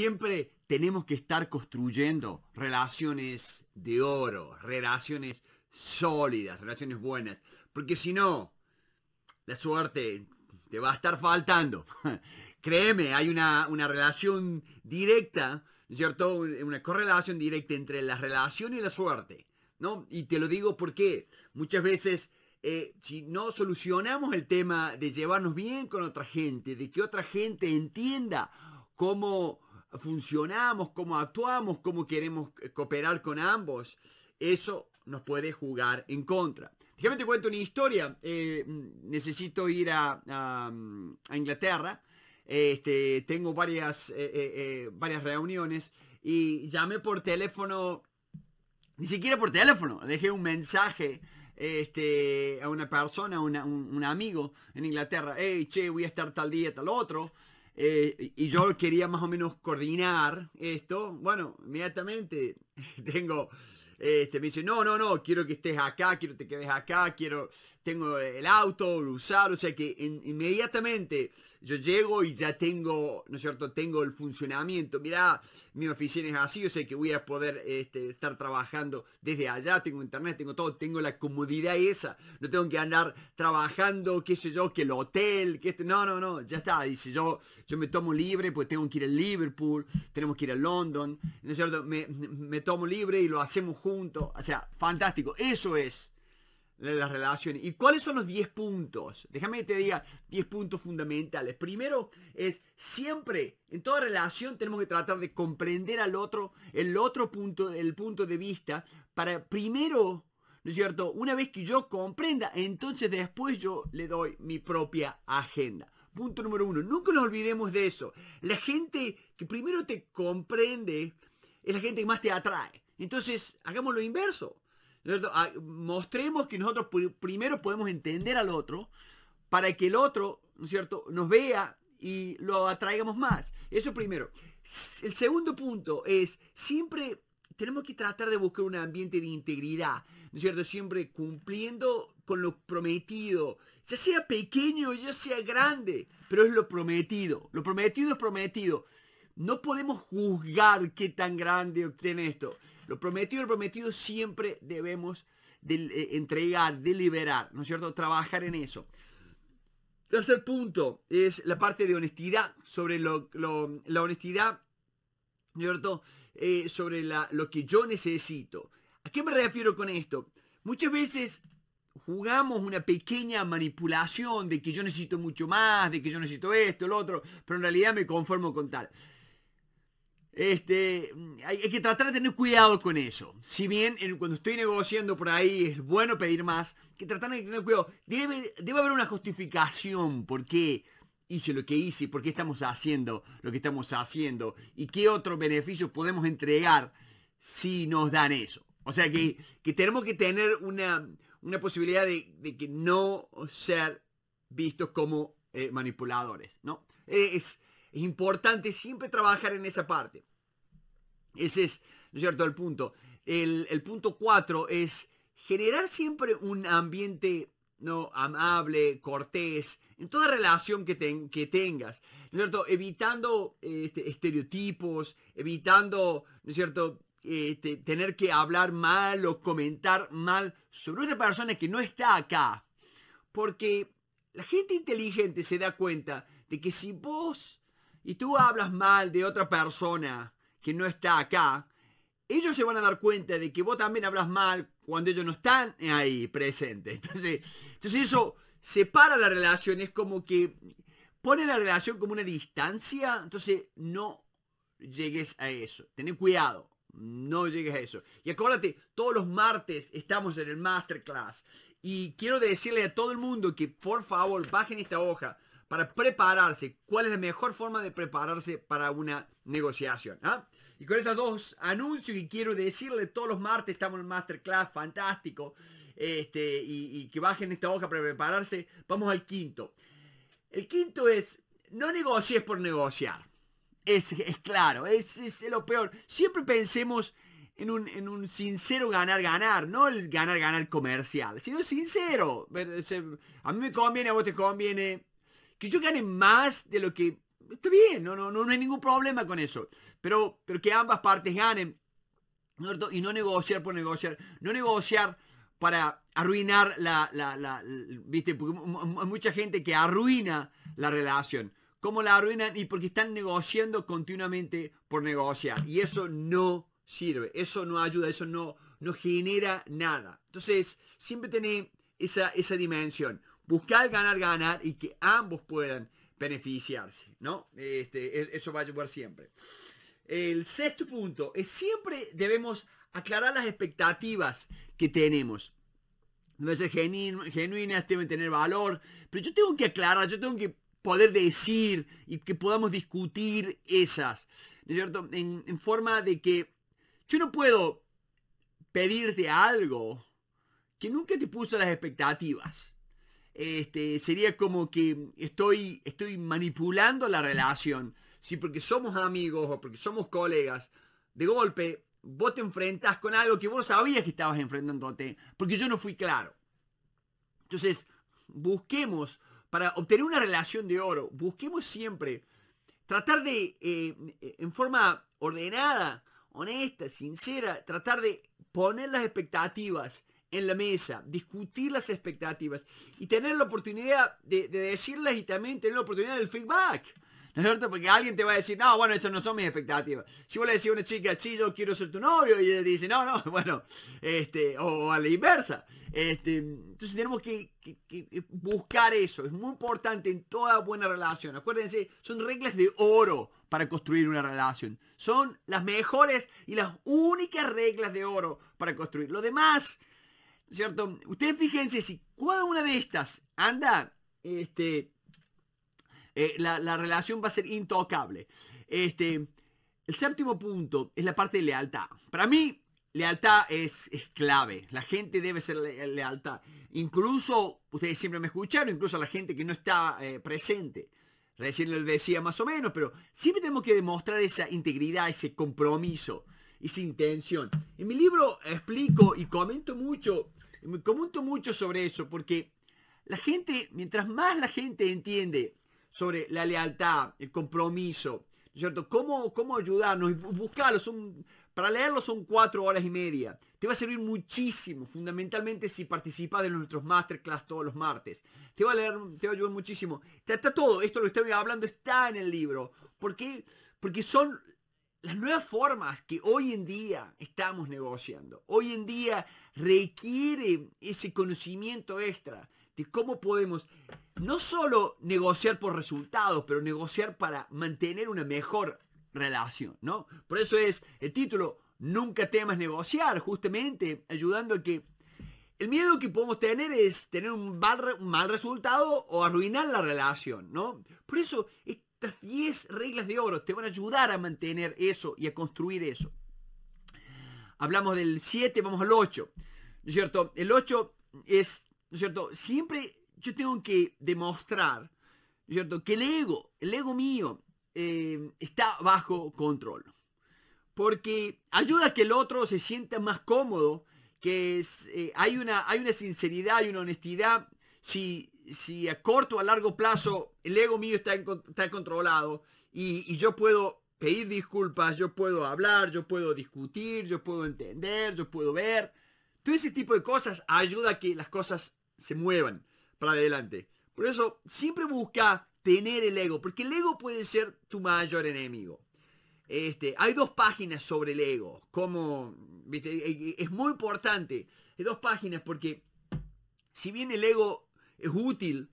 Siempre tenemos que estar construyendo relaciones de oro, relaciones sólidas, relaciones buenas, porque si no, la suerte te va a estar faltando. Créeme, hay una, relación directa, cierto? Una correlación directa entre la relación y la suerte, ¿no? Y te lo digo porque muchas veces eh, si no solucionamos el tema de llevarnos bien con otra gente, de que otra gente entienda cómo funcionamos, cómo actuamos, cómo queremos cooperar con ambos. Eso nos puede jugar en contra. Déjame te cuento una historia. Eh, necesito ir a, Inglaterra. Este, tengo varias, eh, eh, varias reuniones y llamé por teléfono, ni siquiera por teléfono, dejé un mensaje este, a una persona, un, un, amigo en Inglaterra, hey, che, voy a estar tal día, tal otro, eh, y yo quería más o menos coordinar esto, bueno, inmediatamente tengo, este, me dice, no, no, no, quiero que estés acá, quiero que te quedes acá, quiero tengo el auto, lo usar, o sea que inmediatamente yo llego y ya tengo, ¿no es cierto? Tengo el funcionamiento. Mirá, mi oficina es así, o sea que voy a poder este, estar trabajando desde allá, tengo internet, tengo todo, tengo la comodidad esa. No tengo que andar trabajando, qué sé yo, que el hotel, que este, No, no, no, ya está. Y si yo, yo me tomo libre, pues tengo que ir a Liverpool, tenemos que ir a London, ¿no es cierto? Me, me tomo libre y lo hacemos juntos. O sea, fantástico. Eso es la relación. ¿Y cuáles son los 10 puntos? Déjame que te diga 10 puntos fundamentales. Primero es siempre, en toda relación, tenemos que tratar de comprender al otro, el otro punto, el punto de vista, para primero, ¿no es cierto? Una vez que yo comprenda, entonces después yo le doy mi propia agenda. Punto número uno, nunca nos olvidemos de eso. La gente que primero te comprende es la gente que más te atrae. Entonces, hagamos lo inverso Ah, mostremos que nosotros primero podemos entender al otro para que el otro, ¿no es cierto?, nos vea y lo atraigamos más. Eso primero. El segundo punto es, siempre tenemos que tratar de buscar un ambiente de integridad, ¿no es cierto? Siempre cumpliendo con lo prometido, ya sea pequeño, ya sea grande, pero es lo prometido. Lo prometido es prometido. No podemos juzgar qué tan grande obtiene esto. Lo prometido, lo prometido siempre debemos eh, entregar, deliberar, ¿no es cierto? Trabajar en eso. Tercer punto es la parte de honestidad, sobre lo, la honestidad, ¿no es cierto? Eh, sobre lo que yo necesito. ¿A qué me refiero con esto? Muchas veces jugamos una pequeña manipulación de que yo necesito mucho más, de que yo necesito esto, lo otro, pero en realidad me conformo con tal. Este, hay, que tratar de tener cuidado con eso. Si bien cuando estoy negociando por ahí es bueno pedir más, que tratar de tener cuidado. Debe, haber una justificación por qué hice lo que hice, por qué estamos haciendo lo que estamos haciendo y qué otros beneficios podemos entregar si nos dan eso. O sea que, tenemos que tener una, posibilidad de, que no ser vistos como eh, manipuladores, ¿no? Es, es importante siempre trabajar en esa parte. Ese es, ¿no es cierto?, el punto. El, punto cuatro es generar siempre un ambiente ¿no? amable, cortés, en toda relación que, que tengas, ¿no es cierto? Evitando este, estereotipos, evitando, ¿no es cierto?, este, tener que hablar mal o comentar mal sobre otra persona que no está acá. Porque la gente inteligente se da cuenta de que si vos y tú hablas mal de otra persona que no está acá, ellos se van a dar cuenta de que vos también hablas mal cuando ellos no están ahí presentes. Entonces, eso separa la relación, es como que pone la relación como una distancia, entonces no llegues a eso. Ten cuidado. No llegues a eso. Y acuérdate, todos los martes estamos en el masterclass. Y quiero decirle a todo el mundo que por favor bajen esta hoja para prepararse, cuál es la mejor forma de prepararse para una negociación. Ah? Y con esos dos anuncios que quiero decirle todos los martes, estamos en Masterclass, fantástico, este, y, que bajen esta hoja para prepararse, vamos al quinto. El quinto es, no negocies por negociar. Es, es claro, es, es, lo peor. Siempre pensemos en un, en un sincero ganar-ganar, no el ganar-ganar comercial, sino sincero. A mí me conviene, a vos te conviene, que yo gane más de lo que... Está bien, no, no, no, hay ningún problema con eso. Pero, pero que ambas partes ganen. Y no negociar por negociar. No negociar para arruinar la, viste, mucha gente que arruina la relación. ¿Cómo la arruinan? Y porque están negociando continuamente por negociar. Y eso no sirve, eso no ayuda, eso no, no genera nada. Entonces, siempre tener esa, esa dimensión buscar ganar, ganar y que ambos puedan beneficiarse, ¿no? Este, e-, eso va a llevar siempre. El sexto punto es siempre debemos aclarar las expectativas que tenemos. Deben ser genuinas, deben tener valor, pero yo tengo que aclarar, yo tengo que poder decir y que podamos discutir esas, ¿no es cierto? En, en forma de que yo no puedo pedirte algo que nunca te puso las expectativas este, sería como que estoy, estoy manipulando la relación. Si porque somos amigos o porque somos colegas, de golpe vos te enfrentas con algo que vos sabías que estabas enfrentándote, porque yo no fui claro. Entonces, busquemos, para obtener una relación de oro, busquemos siempre tratar de, eh, en forma ordenada, honesta, sincera, tratar de poner las expectativas en la mesa, discutir las expectativas y tener la oportunidad de, decirlas y también tener la oportunidad del feedback. ¿No es cierto? Porque alguien te va a decir, no, bueno, esas no son mis expectativas. Si vos le decís a una chica, sí, yo quiero ser tu novio, y ella dice, no, no, bueno, este, o, a la inversa. Este, entonces tenemos que buscar eso. Es muy importante en toda buena relación. Acuérdense, son reglas de oro para construir una relación. Son las mejores y las únicas reglas de oro para construir. Lo demás ¿Cierto? Ustedes fíjense si cada una de estas anda, este, eh, la, relación va a ser intocable. Este, el séptimo punto es la parte de lealtad. Para mí, lealtad es, es clave. La gente debe ser lealtad. Incluso, ustedes siempre me escucharon, incluso a la gente que no está eh, presente. Recién les decía más o menos, pero siempre tenemos que demostrar esa integridad, ese compromiso, esa intención. En mi libro explico y comento mucho Comento mucho sobre eso porque la gente, mientras más la gente entiende sobre la lealtad, el compromiso, ¿cierto? Cómo, cómo ayudarnos, buscarlos, para leerlo son cuatro horas y media. Te va a servir muchísimo, fundamentalmente si participas de nuestros masterclass todos los martes. Te va a leer, te ayudar muchísimo. Está, está todo, esto lo que estoy hablando está en el libro. ¿Por qué? Porque son las nuevas formas que hoy en día estamos negociando, hoy en día requiere ese conocimiento extra de cómo podemos no solo negociar por resultados, pero negociar para mantener una mejor relación, ¿no? Por eso es el título, Nunca temas negociar, justamente ayudando a que el miedo que podemos tener es tener un mal, un mal, resultado o arruinar la relación, ¿no? Por eso es estas 10 reglas de oro te van a ayudar a mantener eso y a construir eso. Hablamos del 7, vamos al 8. es cierto? El 8 es, ¿no es cierto? Siempre yo tengo que demostrar, cierto? Que el ego, el ego mío, eh, está bajo control. Porque ayuda a que el otro se sienta más cómodo, que eh, hay, una, hay una sinceridad, hay una honestidad. Si, si a corto o a largo plazo el ego mío está, está controlado y, yo puedo pedir disculpas, yo puedo hablar, yo puedo discutir, yo puedo entender, yo puedo ver. Todo ese tipo de cosas ayuda a que las cosas se muevan para adelante. Por eso siempre busca tener el ego, porque el ego puede ser tu mayor enemigo. Este, hay dos páginas sobre el ego, como e, e, es muy importante. Hay dos páginas porque si bien el ego es útil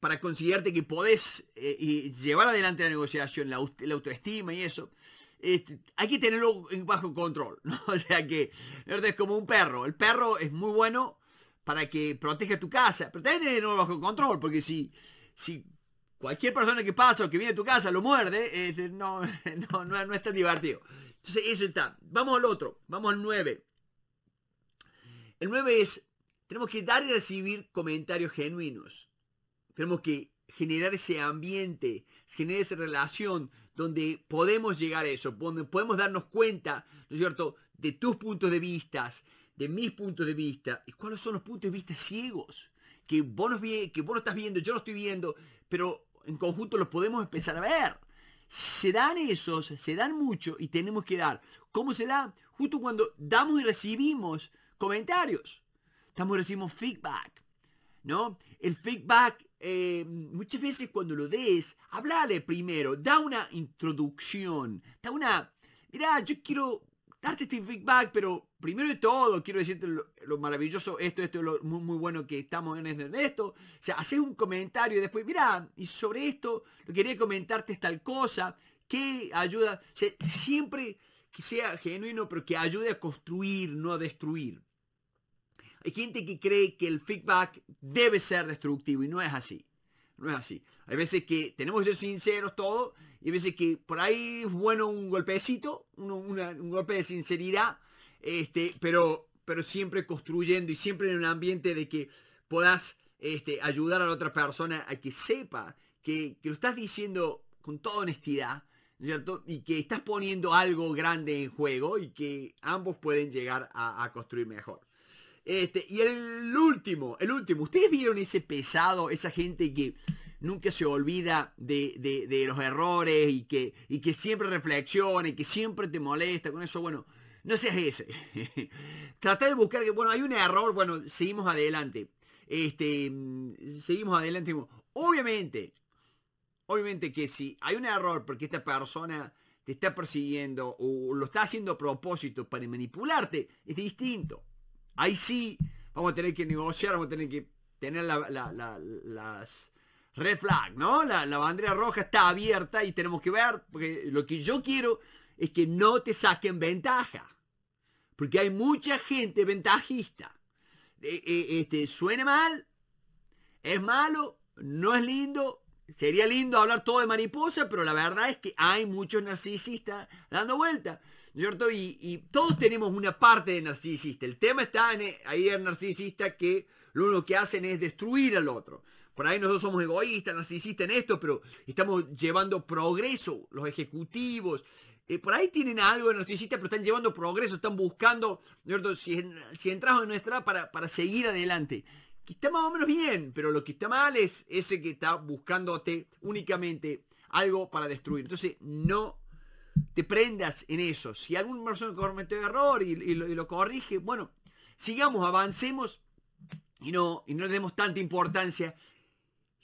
para considerarte que podés eh, llevar adelante la negociación, la, autoestima y eso, este, hay que tenerlo bajo control. O sea que es como un perro. El perro es muy bueno para que proteja tu casa, pero también que tenerlo bajo control, porque si, si cualquier persona que pasa o que viene a tu casa lo muerde, este, no, no, no, no es tan divertido. Entonces eso está. Vamos al otro, vamos al 9. El 9 es tenemos que dar y recibir comentarios genuinos. Tenemos que generar ese ambiente, generar esa relación donde podemos llegar a eso, donde podemos darnos cuenta, ¿no es cierto?, de tus puntos de vista, de mis puntos de vista, y cuáles son los puntos de vista ciegos, que vos, no estás viendo, yo no estoy viendo, pero en conjunto los podemos empezar a ver. Se dan esos, se dan mucho y tenemos que dar. ¿Cómo se da? Justo cuando damos y recibimos comentarios. Estamos recibimos feedback, ¿no? El feedback, eh, muchas veces cuando lo des, hablale primero, da una introducción, da una, mira, yo quiero darte este feedback, pero primero de todo quiero decirte lo, maravilloso, esto, esto, lo muy, bueno que estamos en, esto. O sea, haces un comentario y después, mira, y sobre esto, lo quería comentarte tal cosa, que ayuda, siempre que sea genuino, pero que ayude a construir, no a destruir. Hay gente que cree que el feedback debe ser destructivo y no es así. No es así. Hay veces que tenemos que ser sinceros todo y hay veces que por ahí es bueno un golpecito, un, golpe de sinceridad, este, pero, pero siempre construyendo y siempre en un ambiente de que puedas este, ayudar a la otra persona a que sepa que, lo estás diciendo con toda honestidad, ¿cierto? Y que estás poniendo algo grande en juego y que ambos pueden llegar a construir mejor. Este, y el último, el último. ¿Ustedes vieron ese pesado, esa gente que nunca se olvida de, los errores y que, que siempre reflexiona y que siempre te molesta con eso? Bueno, no seas ese. Trata de buscar que, bueno, hay un error, bueno, seguimos adelante. Este, seguimos adelante. Obviamente, obviamente que si hay un error porque esta persona te está persiguiendo o lo está haciendo a propósito para manipularte, es distinto. Ahí sí vamos a tener que negociar, vamos a tener que tener las red flag, ¿no? La, bandera roja está abierta y tenemos que ver, porque lo que yo quiero es que no te saquen ventaja, porque hay mucha gente ventajista. Eh, eh, este, suena mal, es malo, no es lindo, sería lindo hablar todo de mariposa, pero la verdad es que hay muchos narcisistas dando vueltas cierto? Y, todos tenemos una parte de narcisista. El tema está en, ahí el narcisista que lo único que hacen es destruir al otro. Por ahí nosotros somos egoístas, narcisistas en esto, pero estamos llevando progreso, los ejecutivos. Eh, por ahí tienen algo de narcisista, pero están llevando progreso, están buscando, cierto? Si, si entras en nuestra para, para seguir adelante que está más o menos bien, pero lo que está mal es ese que está buscándote únicamente algo para destruir. Entonces, no te prendas en eso. Si algún persona cometió error y, lo, corrige, bueno, sigamos, avancemos y no, y no le demos tanta importancia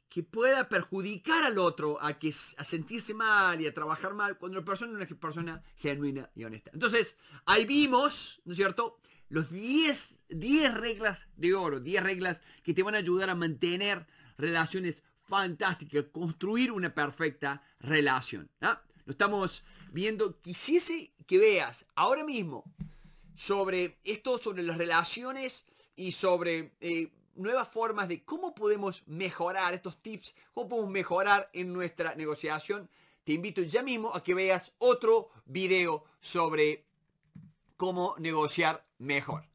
que pueda perjudicar al otro a, que, a sentirse mal y a trabajar mal cuando la persona es una persona genuina y honesta. Entonces, ahí vimos, ¿no es cierto? Los 10, 10 reglas de oro, 10 reglas que te van a ayudar a mantener relaciones fantásticas, construir una perfecta relación. ¿no? lo estamos viendo. Quisiese que veas ahora mismo sobre esto, sobre las relaciones y sobre eh, nuevas formas de cómo podemos mejorar estos tips, cómo podemos mejorar en nuestra negociación. Te invito ya mismo a que veas otro video sobre cómo negociar mejor.